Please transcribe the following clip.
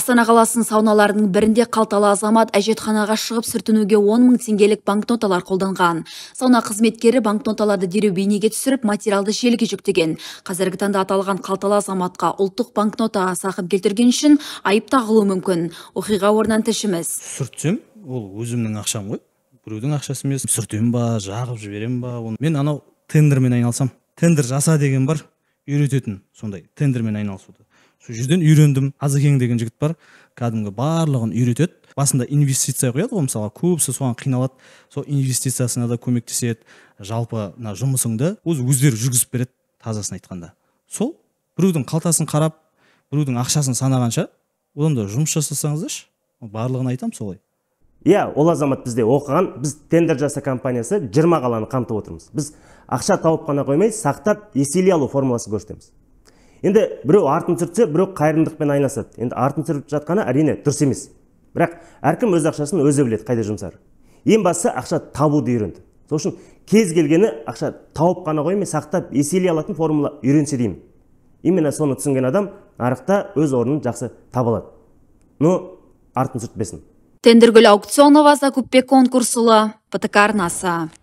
астана қаласының сауналарының бірінде қалталы азамат әжетханаға шығып сүртінуге 10 мың теңгелік банкноталар қолданған сауна қызметкері банкноталарды дереу бейнеге түсіріп материалды желіге жүктеген қазіргі таңда аталған қалталы азаматқа ұлттық банкнота сақып келтірген үшін айып тағылуы мүмкін оқиға орнынан тілшіміз сүртсем ол өзімнің ақшам ғой біреудің ақшасы емес ба жағып жіберемін ба оны мен анау тендермен айналсам тендер жаса деген бар үйрететін сондай тендермен айналысуды сол жерден үйрендім азекең деген жігіт бар кәдімгі барлығын үйретеді басында инвестиция құяды ғой мысалға көбісі соған қиналады сол инвестициясына да көмектеседі жалпы мына жұмысыңды өзі өздері жүргізіп береді тазасын айтқанда сол біреудің қалтасын қарап біреудің ақшасын санағанша одан да жұмыс жасасаңыздаршы барлығын айтамын солай иә ол азамат бізде оқыған біз тендер жаса компаниясы жиырма қаланы қамтып отырмыз біз ақша тауып қана қоймай сақтап еселей алу формуласын көрсетеміз енді біреу артын сүртсе біреу қайырымдылықпен айналысады енді артын сүріп жатқаны әрине дұрыс емес бірақ әркім өз ақшасын өзі біледі қайда жұмсар ең бастысы ақша табуды үйренді сол үшін кез келгені ақша тауып қана қоймай сақтап еселей алатын формула үйренсе деймін именно соны түсінген адам нарықта өз орнын жақсы таба алады но артын сүртпесін тендіргүл аукционова закупбек конкурсұлы птк арнасы